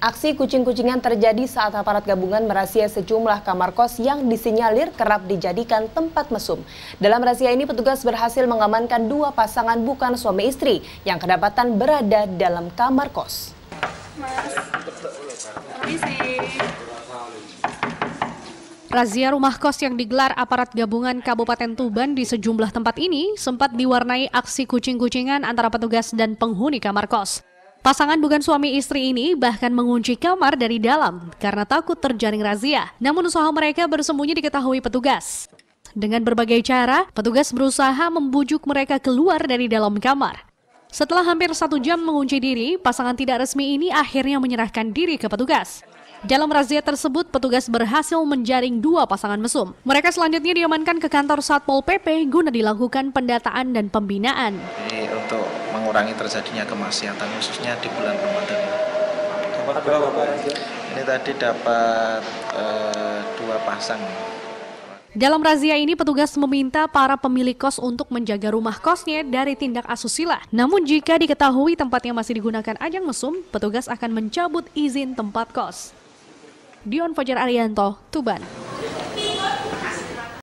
Aksi kucing-kucingan terjadi saat aparat gabungan merahasia sejumlah kamar kos yang disinyalir kerap dijadikan tempat mesum. Dalam razia ini petugas berhasil mengamankan dua pasangan bukan suami istri yang kedapatan berada dalam kamar kos. Mas. Razia rumah kos yang digelar aparat gabungan Kabupaten Tuban di sejumlah tempat ini sempat diwarnai aksi kucing-kucingan antara petugas dan penghuni kamar kos. Pasangan bukan suami istri ini bahkan mengunci kamar dari dalam karena takut terjaring razia. Namun usaha mereka bersembunyi diketahui petugas. Dengan berbagai cara, petugas berusaha membujuk mereka keluar dari dalam kamar. Setelah hampir satu jam mengunci diri, pasangan tidak resmi ini akhirnya menyerahkan diri ke petugas. Dalam razia tersebut, petugas berhasil menjaring dua pasangan mesum. Mereka selanjutnya diamankan ke kantor Satpol PP guna dilakukan pendataan dan pembinaan. Ini untuk mengurangi terjadinya kemaksiatan khususnya di bulan Ramadan ini. tadi dapat e, dua pasang. Dalam razia ini petugas meminta para pemilik kos untuk menjaga rumah kosnya dari tindak asusila. Namun jika diketahui tempatnya masih digunakan ajang mesum, petugas akan mencabut izin tempat kos. Dion Fajar Arianto, Tuban.